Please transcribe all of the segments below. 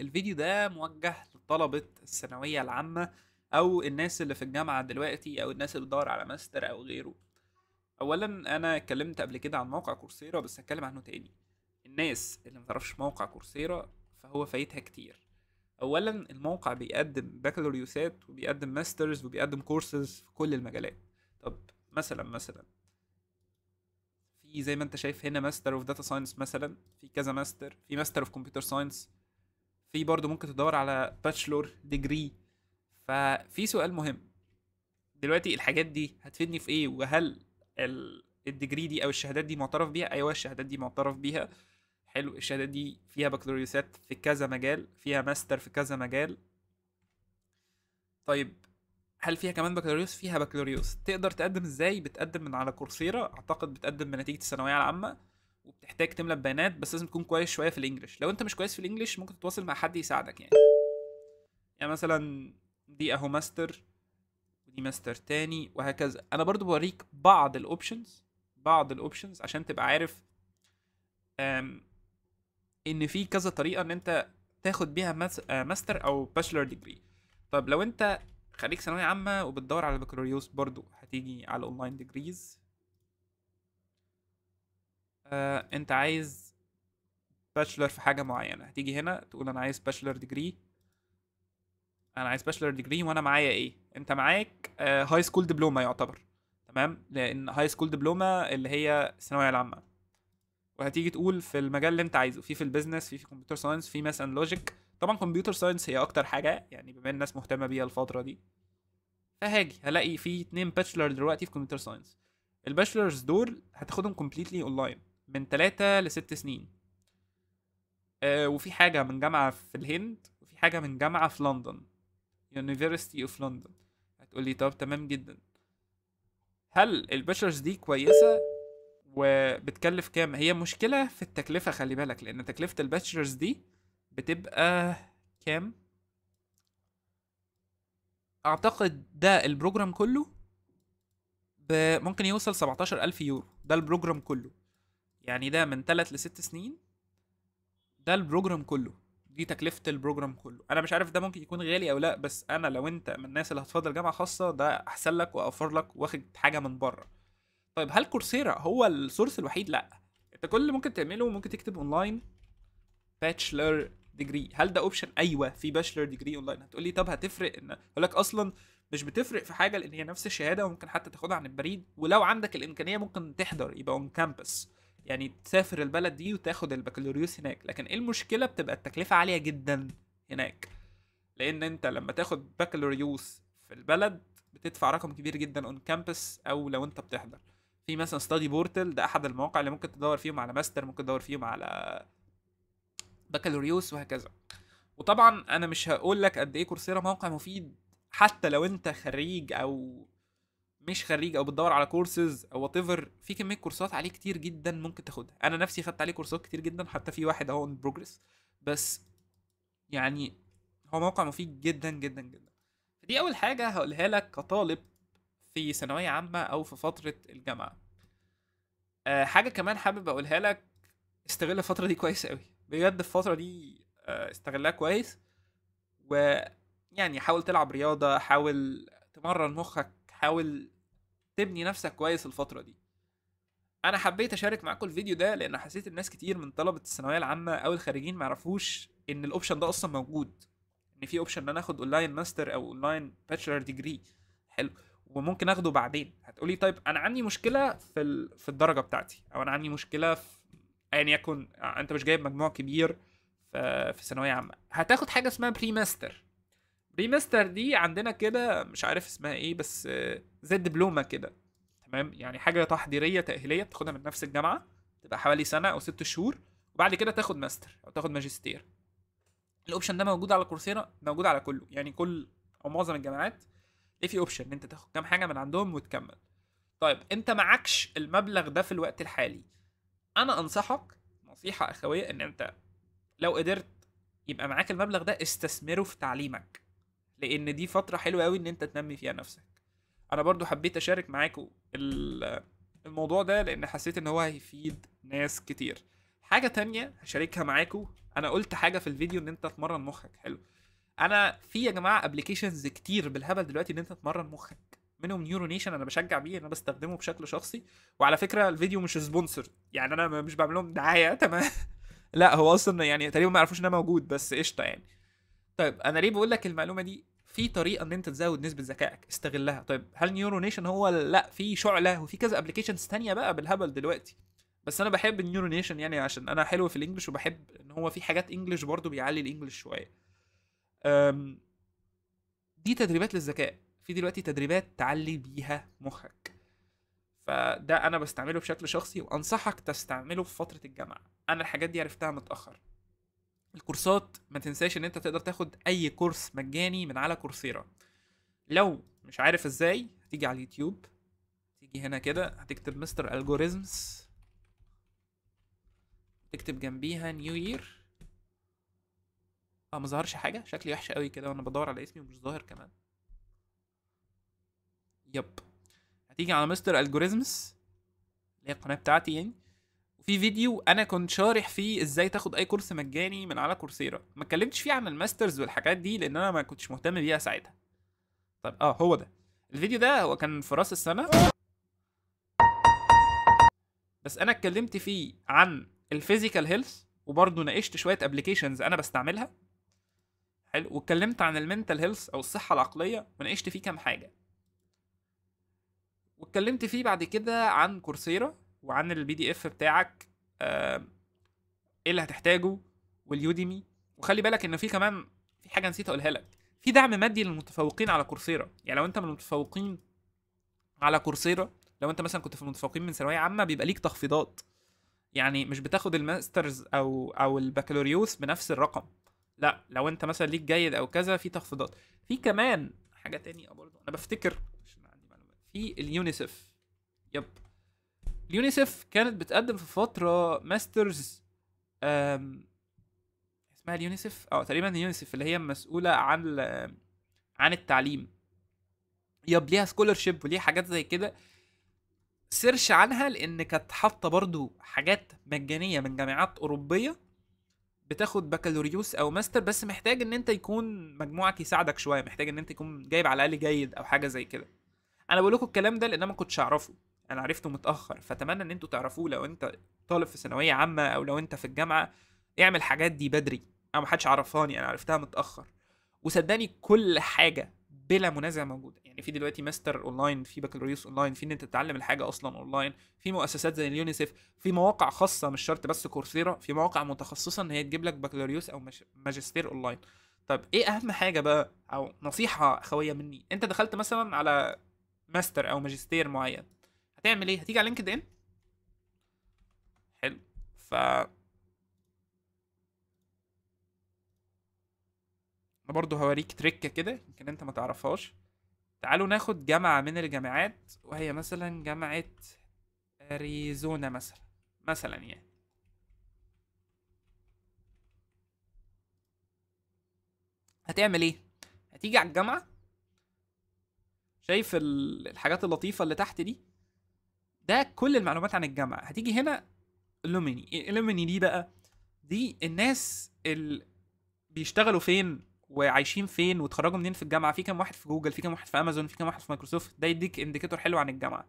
الفيديو ده موجه لطلبة الثانوية العامة أو الناس اللي في الجامعة دلوقتي أو الناس اللي بتدور على ماستر أو غيره أولا أنا اتكلمت قبل كده عن موقع كورسيرا بس هتكلم عنه تاني الناس اللي متعرفش موقع كورسيرا فهو فايتها كتير أولا الموقع بيقدم بكالوريوسات وبيقدم ماسترز وبيقدم كورسز في كل المجالات طب مثلا مثلا في زي ما انت شايف هنا ماستر اوف داتا ساينس مثلا في كذا ماستر في ماستر اوف كمبيوتر ساينس في برضو ممكن تدور على باتشلور ديجري ففي سؤال مهم دلوقتي الحاجات دي هتفيدني في ايه وهل الديجري دي او الشهادات دي معترف بيها ايوه الشهادات دي معترف بيها حلو الشهادات دي فيها بكالوريوسات في كذا مجال فيها ماستر في كذا مجال طيب هل فيها كمان بكالوريوس فيها بكالوريوس تقدر تقدم ازاي بتقدم من على كورسيرا اعتقد بتقدم بنتيجه الثانويه العامه وبتحتاج تملى بيانات بس لازم تكون كويس شويه في الانجليش لو انت مش كويس في الانجليش ممكن تتواصل مع حد يساعدك يعني يعني مثلا دي اهو ماستر ودي ماستر تاني وهكذا انا برضو بوريك بعض الاوبشنز بعض الاوبشنز عشان تبقى عارف ان في كذا طريقه ان انت تاخد بيها آه، ماستر او باشلر ديجري طب لو انت خريج ثانويه عامه وبتدور على بكالوريوس برضو هتيجي على اونلاين ديجريز آه انت عايز باشلر في حاجه معينه هتيجي هنا تقول انا عايز باشلر ديجري انا عايز باشلر ديجري وانا معايا ايه انت معاك آه هاي سكول دبلوما يعتبر تمام لان هاي سكول دبلوما اللي هي الثانويه العامه وهتيجي تقول في المجال اللي انت عايزه في في البيزنس في في كمبيوتر ساينس في ماس اند لوجيك طبعا كمبيوتر ساينس هي اكتر حاجه يعني بما الناس مهتمه بيها الفتره دي فهاجي هلاقي في اتنين باتشلر دلوقتي في كمبيوتر ساينس الباشلرز دول هتاخدهم كومبليتلي اونلاين من 3 ل 6 سنين آه وفي حاجة من جامعة في الهند وفي حاجة من جامعة في لندن University of London هتقول لي طب تمام جدا هل البشرز دي كويسة وبتكلف كام هي مشكلة في التكلفة خلي بالك لأن تكلفة البشرز دي بتبقى كام أعتقد ده البروجرام كله ممكن يوصل 17000 يورو ده البروجرام كله يعني ده من 3 لست سنين ده البروجرام كله دي تكلفه البروجرام كله انا مش عارف ده ممكن يكون غالي او لا بس انا لو انت من الناس اللي هتفضل جامعه خاصه ده احسن لك واوفر لك واخد حاجه من بره طيب هل كورسيرا هو السورس الوحيد لا انت كل اللي ممكن تعمله ممكن تكتب اونلاين باتشلر ديجري هل ده اوبشن ايوه في باتشلر ديجري اونلاين هتقول لي طب هتفرق ان اقول لك اصلا مش بتفرق في حاجه لان هي نفس الشهاده وممكن حتى تاخدها عن البريد ولو عندك الامكانيه ممكن تحضر يبقى اون كامبس يعني تسافر البلد دي وتاخد البكالوريوس هناك لكن ايه المشكله بتبقى التكلفه عاليه جدا هناك لان انت لما تاخد بكالوريوس في البلد بتدفع رقم كبير جدا اون كامبس او لو انت بتحضر في مثلا ستادي بورتل ده احد المواقع اللي ممكن تدور فيهم على ماستر ممكن تدور فيهم على بكالوريوس وهكذا وطبعا انا مش هقول لك قد ايه كورسيرا موقع مفيد حتى لو انت خريج او مش خريج او بتدور على كورسز او وات ايفر في كميه كورسات عليه كتير جدا ممكن تاخدها انا نفسي خدت عليه كورسات كتير جدا حتى في واحد اهو ان بروجريس بس يعني هو موقع مفيد جدا جدا جدا فدي اول حاجه هقولها لك كطالب في ثانويه عامه او في فتره الجامعه أه حاجه كمان حابب اقولها لك استغل الفتره دي كويس قوي بجد الفتره دي آه، استغلها كويس ويعني حاول تلعب رياضه حاول تمرن مخك حاول تبني نفسك كويس الفتره دي انا حبيت اشارك معاكم الفيديو ده لان حسيت الناس كتير من طلبه الثانويه العامه او الخارجين ما يعرفوش ان الاوبشن ده اصلا موجود ان في اوبشن ان انا اخد اونلاين ماستر او اونلاين باتشلر ديجري حلو وممكن اخده بعدين هتقولي طيب انا عندي مشكله في ال... في الدرجه بتاعتي او انا عندي مشكله في ايا يعني يكن انت مش جايب مجموع كبير في ثانويه عامه هتاخد حاجه اسمها بري ماستر ريماستر دي عندنا كده مش عارف اسمها ايه بس زي الدبلومه كده تمام يعني حاجه تحضيريه تاهيليه بتاخدها من نفس الجامعه تبقى حوالي سنه او ست شهور وبعد كده تاخد ماستر او تاخد ماجستير الاوبشن ده موجود على كورسيرا موجود على كله يعني كل او معظم الجامعات ليه في اوبشن ان انت تاخد كام حاجه من عندهم وتكمل طيب انت معكش المبلغ ده في الوقت الحالي انا انصحك نصيحه اخويه ان انت لو قدرت يبقى معاك المبلغ ده استثمره في تعليمك لان دي فتره حلوه قوي ان انت تنمي فيها نفسك انا برضو حبيت اشارك معاكم الموضوع ده لان حسيت ان هو هيفيد ناس كتير حاجه تانية هشاركها معاكم انا قلت حاجه في الفيديو ان انت تمرن مخك حلو انا في يا جماعه ابلكيشنز كتير بالهبل دلوقتي ان انت تمرن مخك منهم نيورو نيشن انا بشجع بيه انا بستخدمه بشكل شخصي وعلى فكره الفيديو مش سبونسر يعني انا مش بعمل لهم دعايه تمام لا هو اصلا يعني تقريبا ما يعرفوش ان انا موجود بس قشطه يعني طيب انا ليه بقول لك المعلومه دي في طريقه ان انت تزود نسبه ذكائك استغلها طيب هل نيورو نيشن هو لا في شعله وفي كذا ابلكيشنز ثانيه بقى بالهبل دلوقتي بس انا بحب النيورو نيشن يعني عشان انا حلو في الانجليش وبحب ان هو في حاجات انجليش برضو بيعلي الانجليش شويه دي تدريبات للذكاء في دلوقتي تدريبات تعلي بيها مخك فده انا بستعمله بشكل شخصي وانصحك تستعمله في فتره الجامعه انا الحاجات دي عرفتها متاخر الكورسات ما تنساش ان انت تقدر تاخد اي كورس مجاني من على كورسيرا لو مش عارف ازاي هتيجي على اليوتيوب تيجي هنا كده هتكتب مستر الجوريزمز تكتب جنبيها نيو يير اه ما ظهرش حاجه شكلي وحش قوي كده وانا بدور على اسمي ومش ظاهر كمان يب هتيجي على مستر الجوريزمز اللي هي القناه بتاعتي يعني وفي فيديو انا كنت شارح فيه ازاي تاخد اي كورس مجاني من على كورسيرا ما اتكلمتش فيه عن الماسترز والحاجات دي لان انا ما كنتش مهتم بيها ساعتها طيب اه هو ده الفيديو ده هو كان في راس السنه بس انا اتكلمت فيه عن الفيزيكال هيلث وبرضه ناقشت شويه ابلكيشنز انا بستعملها حلو واتكلمت عن المنتال هيلث او الصحه العقليه وناقشت فيه كام حاجه واتكلمت فيه بعد كده عن كورسيرا وعن البي دي اف بتاعك ايه اللي هتحتاجه واليوديمي وخلي بالك ان في كمان في حاجه نسيت اقولها لك في دعم مادي للمتفوقين على كورسيرا يعني لو انت من المتفوقين على كورسيرا لو انت مثلا كنت في المتفوقين من ثانويه عامه بيبقى ليك تخفيضات يعني مش بتاخد الماسترز او او البكالوريوس بنفس الرقم لا لو انت مثلا ليك جيد او كذا في تخفيضات في كمان حاجه تانية برضه انا بفتكر عشان عندي معلومات في اليونيسف يب اليونيسف كانت بتقدم في فتره ماسترز اسمها اليونيسف اه تقريبا اليونيسف اللي هي مسؤوله عن عن التعليم يب ليها سكولرشيب وليها حاجات زي كده سيرش عنها لان كانت حاطه برضو حاجات مجانيه من جامعات اوروبيه بتاخد بكالوريوس او ماستر بس محتاج ان انت يكون مجموعك يساعدك شويه محتاج ان انت يكون جايب على الاقل جيد او حاجه زي كده انا بقول لكم الكلام ده لان انا ما كنتش اعرفه انا عرفته متاخر فاتمنى ان انتوا تعرفوه لو انت طالب في ثانويه عامه او لو انت في الجامعه اعمل الحاجات دي بدري انا محدش عرفاني انا عرفتها متاخر وصدقني كل حاجه بلا منازع موجوده يعني في دلوقتي ماستر اونلاين في بكالوريوس اونلاين في ان انت تتعلم الحاجه اصلا اونلاين في مؤسسات زي اليونيسيف في مواقع خاصه مش شرط بس كورسيرا في مواقع متخصصه ان هي تجيب لك بكالوريوس او ماجستير اونلاين طب ايه اهم حاجه بقى او نصيحه اخويه مني انت دخلت مثلا على ماستر او ماجستير معين هتعمل ايه هتيجي على لينكد ان حلو ف انا برضو هوريك تريكه كده يمكن انت ما تعرفهاش تعالوا ناخد جامعه من الجامعات وهي مثلا جامعه اريزونا مثلا مثلا يعني هتعمل ايه هتيجي على الجامعه شايف الحاجات اللطيفه اللي تحت دي ده كل المعلومات عن الجامعه هتيجي هنا لوميني إيه لوميني دي بقى دي الناس اللي بيشتغلوا فين وعايشين فين وتخرجوا منين في الجامعه في كام واحد في جوجل في كام واحد في امازون في كام واحد في مايكروسوفت ده يديك انديكيتور حلو عن الجامعه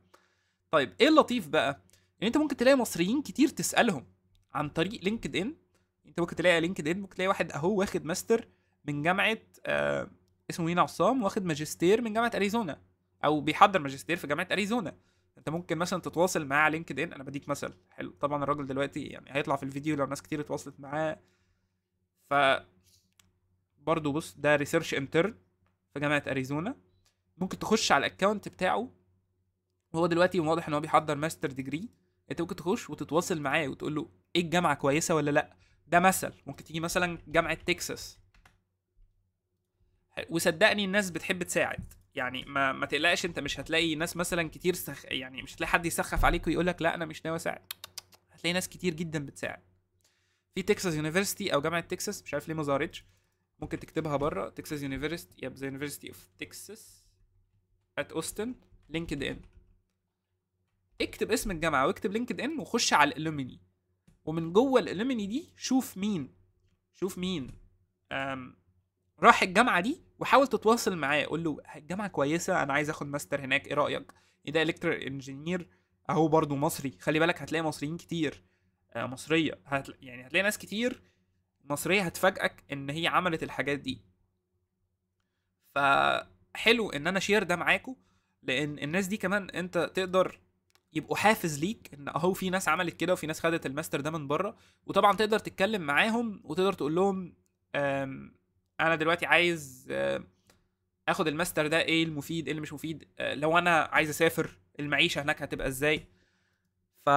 طيب ايه اللطيف بقى ان انت ممكن تلاقي مصريين كتير تسالهم عن طريق لينكد ان انت ممكن تلاقي لينكد ان ممكن تلاقي واحد اهو واخد ماستر من جامعه آه اسمه مين عصام واخد ماجستير من جامعه اريزونا او بيحضر ماجستير في جامعه اريزونا انت ممكن مثلا تتواصل معاه على لينكد ان انا بديك مثل حلو طبعا الراجل دلوقتي يعني هيطلع في الفيديو لو ناس كتير اتواصلت معاه ف برضه بص ده ريسيرش انترن في جامعه اريزونا ممكن تخش على الاكونت بتاعه هو دلوقتي واضح ان هو بيحضر ماستر ديجري انت ممكن تخش وتتواصل معاه وتقول له ايه الجامعه كويسه ولا لا ده مثل ممكن تيجي مثلا جامعه تكساس وصدقني الناس بتحب تساعد يعني ما ما تقلقش انت مش هتلاقي ناس مثلا كتير سخ يعني مش هتلاقي حد يسخف عليك ويقول لك لا انا مش ناوي اساعد هتلاقي ناس كتير جدا بتساعد في تكساس يونيفرستي او جامعه تكساس مش عارف ليه ما ظهرتش ممكن تكتبها بره تكساس يونيفرستي يب ذا يونيفرستي اوف تكساس ات اوستن لينكد ان اكتب اسم الجامعه واكتب لينكد ان وخش على الالومني ومن جوه الالومني دي شوف مين شوف مين أم راح الجامعه دي وحاول تتواصل معاه قول له الجامعه كويسه انا عايز اخد ماستر هناك ايه رايك ايه ده الكتر انجينير اهو برضه مصري خلي بالك هتلاقي مصريين كتير آه، مصريه هتلا... يعني هتلاقي ناس كتير مصريه هتفاجئك ان هي عملت الحاجات دي فحلو ان انا شير ده معاكم لان الناس دي كمان انت تقدر يبقوا حافز ليك ان اهو في ناس عملت كده وفي ناس خدت الماستر ده من بره وطبعا تقدر تتكلم معاهم وتقدر تقول لهم انا دلوقتي عايز آه، اخد الماستر ده ايه المفيد ايه اللي مش مفيد آه، لو انا عايز اسافر المعيشه هناك هتبقى ازاي ف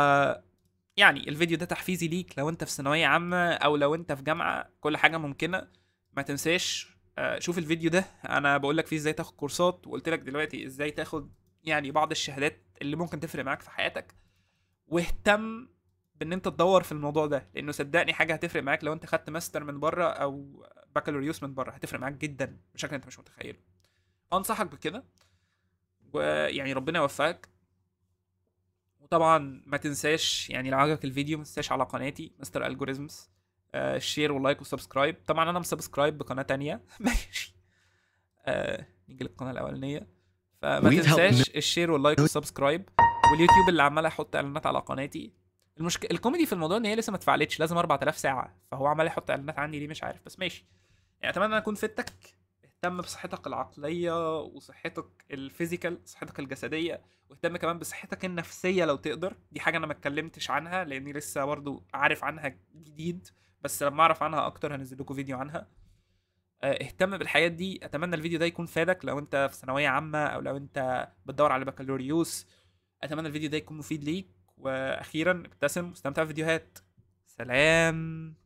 يعني الفيديو ده تحفيزي ليك لو انت في ثانويه عامه او لو انت في جامعه كل حاجه ممكنه ما تنساش آه، شوف الفيديو ده انا بقول لك فيه ازاي تاخد كورسات وقلت لك دلوقتي ازاي تاخد يعني بعض الشهادات اللي ممكن تفرق معاك في حياتك واهتم بان انت تدور في الموضوع ده لانه صدقني حاجه هتفرق معاك لو انت خدت ماستر من بره او بكالوريوس من بره هتفرق معاك جدا بشكل انت مش متخيله انصحك بكده ويعني ربنا يوفقك وطبعا ما تنساش يعني لو عجبك الفيديو ما تنساش على قناتي مستر الجوريزمز آه شير ولايك وسبسكرايب طبعا انا مسبسكرايب بقناه تانية ماشي آه نيجي للقناه الاولانيه فما تنساش الشير واللايك والسبسكرايب واليوتيوب اللي عمال احط اعلانات على قناتي المشكله الكوميدي في الموضوع ان هي لسه ما اتفعلتش لازم 4000 ساعه فهو عمال يحط اعلانات عندي ليه مش عارف بس ماشي يعني اتمنى ان اكون فدتك اهتم بصحتك العقليه وصحتك الفيزيكال صحتك الجسديه واهتم كمان بصحتك النفسيه لو تقدر دي حاجه انا ما اتكلمتش عنها لاني لسه برضو عارف عنها جديد بس لما اعرف عنها اكتر هنزل لكم فيديو عنها آه، اهتم بالحاجات دي اتمنى الفيديو ده يكون فادك لو انت في ثانويه عامه او لو انت بتدور على بكالوريوس اتمنى الفيديو ده يكون مفيد ليك واخيرا ابتسم واستمتع بالفيديوهات سلام